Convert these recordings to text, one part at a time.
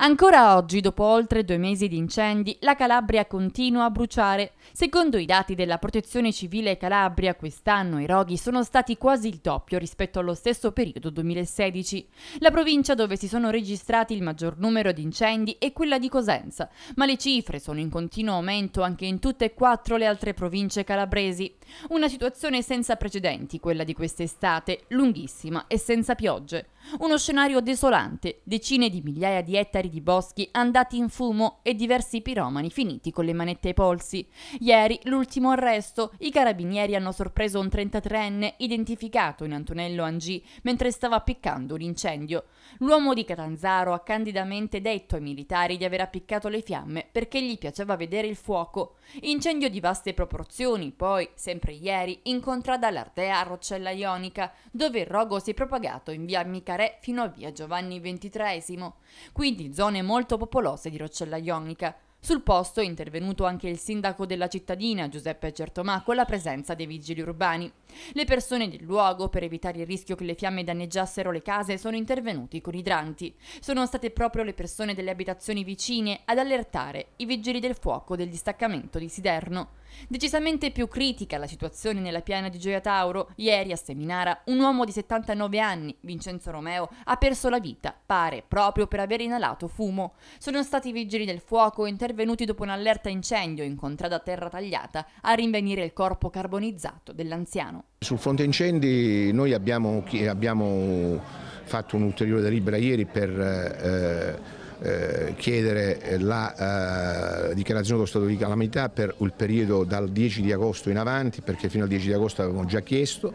Ancora oggi, dopo oltre due mesi di incendi, la Calabria continua a bruciare. Secondo i dati della Protezione Civile Calabria, quest'anno i roghi sono stati quasi il doppio rispetto allo stesso periodo 2016. La provincia dove si sono registrati il maggior numero di incendi è quella di Cosenza, ma le cifre sono in continuo aumento anche in tutte e quattro le altre province calabresi. Una situazione senza precedenti, quella di quest'estate, lunghissima e senza piogge. Uno scenario desolante, decine di migliaia di ettari di boschi andati in fumo e diversi piromani finiti con le manette ai polsi. Ieri, l'ultimo arresto, i carabinieri hanno sorpreso un 33enne identificato in Antonello Angì mentre stava appiccando un incendio. L'uomo di Catanzaro ha candidamente detto ai militari di aver appiccato le fiamme perché gli piaceva vedere il fuoco. Incendio di vaste proporzioni, poi, sempre ieri, in contrada a Roccella Ionica, dove il rogo si è propagato in via Mica Re fino a via Giovanni XXIII, quindi zone molto popolose di Roccella Ionica, sul posto è intervenuto anche il sindaco della cittadina, Giuseppe Gertomà, con la presenza dei vigili urbani. Le persone del luogo, per evitare il rischio che le fiamme danneggiassero le case, sono intervenuti con idranti. Sono state proprio le persone delle abitazioni vicine ad allertare i vigili del fuoco del distaccamento di Siderno. Decisamente più critica la situazione nella piana di Gioia Tauro, ieri a Seminara un uomo di 79 anni, Vincenzo Romeo, ha perso la vita, pare proprio per aver inalato fumo. Sono stati i vigili del fuoco intervenuti intervenuti dopo un'allerta incendio in contrada terra tagliata a rinvenire il corpo carbonizzato dell'anziano. Sul fronte incendi noi abbiamo, abbiamo fatto un'ulteriore delibera ieri per... Eh, eh, chiedere la eh, dichiarazione dello stato di calamità per il periodo dal 10 di agosto in avanti, perché fino al 10 di agosto avevamo già chiesto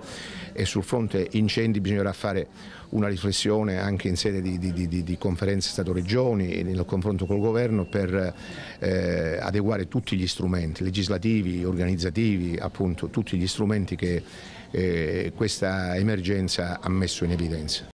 e sul fronte incendi bisognerà fare una riflessione anche in sede di, di, di, di conferenze Stato-Regioni nel confronto col Governo per eh, adeguare tutti gli strumenti legislativi, organizzativi, appunto tutti gli strumenti che eh, questa emergenza ha messo in evidenza.